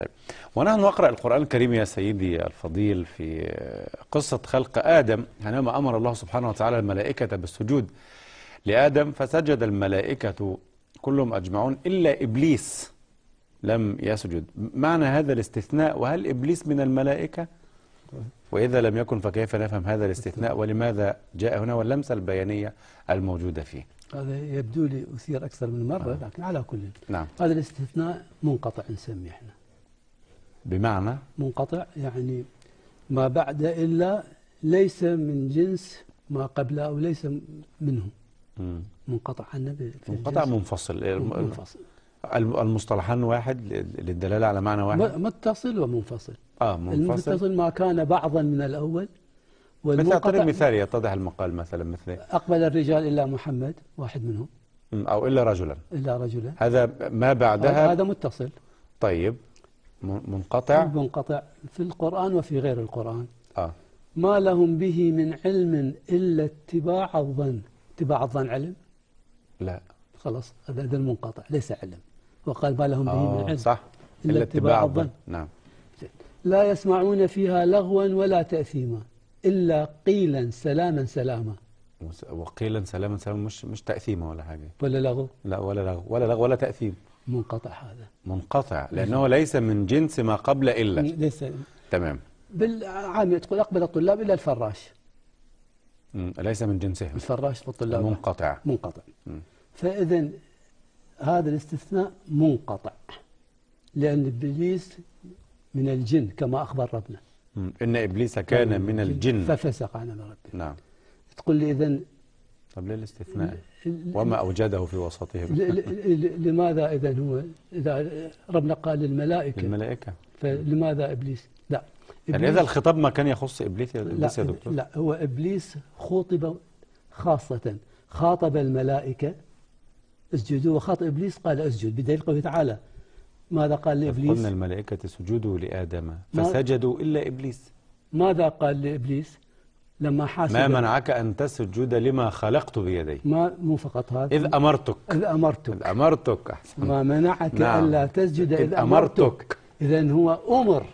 طيب. ونحن نقرأ القرآن الكريم يا سيدي الفضيل في قصة خلق آدم حينما أمر الله سبحانه وتعالى الملائكة بالسجود لآدم فسجد الملائكة كلهم أجمعون إلا إبليس لم يسجد معنى هذا الاستثناء وهل إبليس من الملائكة؟ وإذا لم يكن فكيف نفهم هذا الاستثناء ولماذا جاء هنا واللمسة البيانية الموجودة فيه هذا يبدو لي أثير أكثر من مرة آه. لكن على كل نعم. هذا الاستثناء منقطع نسميه احنا بمعنى منقطع يعني ما بعد إلا ليس من جنس ما قبله أو ليس منه منقطع عن النبي منقطع منفصل منفصل المصطلحان واحد للدلالة على معنى واحد متصل ومنفصل آه منفصل المتصل ما كان بعضا من الأول مثل طريق مثال يتضح المقال مثلا مثل أقبل الرجال إلا محمد واحد منهم أو إلا رجلا إلا رجلا هذا ما بعدها هذا متصل طيب منقطع منقطع في القرآن وفي غير القرآن آه. ما لهم به من علم إلا اتباع الظن اتباع الظن علم لا خلاص هذا المنقطع ليس علم وقال ما لهم به من آه، علم صح إلا, إلا اتباع الظن نعم لا يسمعون فيها لغوا ولا تأثيما إلا قيلا سلاما سلاما وقيلا سلاما سلاما مش مش تأثيما ولا حاجة ولا لغو لا ولا لغو ولا لغو ولا تأثيم منقطع هذا منقطع لأنه ليس من جنس ما قبل إلا يعني ليس تمام بالعامية تقول أقبل الطلاب إلا الفراش ليس من جنسهم الفراش والطلاب منقطع منقطع فإذا هذا الاستثناء منقطع لأن إبليس من الجن كما أخبر ربنا إن إبليس كان من الجن ففسق عن أمر ربه نعم تقول لي إذا طب ليه الاستثناء وما أوجده في وسطهم لماذا إذا هو إذا ربنا قال للملائكة الملائكة فلماذا إبليس لا يعني إبليس يعني إذا الخطاب ما كان يخص إبليس يا, إبليس لا يا دكتور لا هو إبليس خوطب خاصة خاطب الملائكة اسجدوا وخاطب إبليس قال اسجد بدليل قوله تعالى ماذا قال لإبليس قلنا الملائكة سجدوا لآدم فسجدوا إلا إبليس ماذا قال لإبليس لما حاسب ما منعك أن تسجد لما خلقت بيدي ما مو فقط هذا إذ أمرتك إذ أمرتك إذ أمرتك أحسن ما منعك نعم. ألا تسجد إذ, إذ أمرتك, أمرتك. إذا هو أمر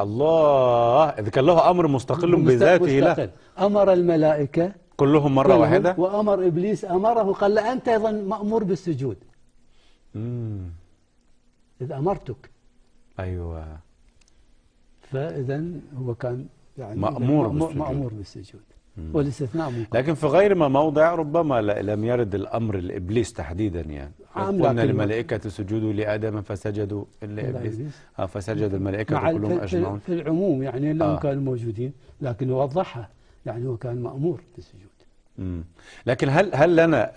الله اذا كان له أمر مستقل بذاته لا أمر الملائكة كلهم مرة كلهم واحدة وأمر إبليس أمره قال له أنت أيضا مأمور بالسجود مم. إذ أمرتك أيوة فإذا هو كان يعني مأمور بالسجود مأمور بالسجود والاستثناء ممكن. لكن في غير ما موضع ربما لم يرد الأمر لإبليس تحديدا يعني قلنا الملائكه سجودوا لآدم فسجدوا لابليس آه فسجد الملائكة كلهم أجمعون في العموم يعني لهم آه. كانوا موجودين لكن وضحها يعني هو كان مأمور بالسجود لكن هل هل لنا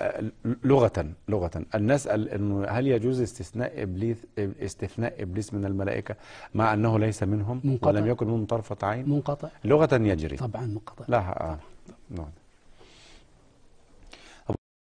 لغة لغة أن نسأل أنه هل يجوز استثناء إبليس استثناء إبليس من الملائكة مع أنه ليس منهم منقطع. ولم يكن من طرفة عين منقطع لغة يجري طبعا منقطع لا آه. طبعا. نعم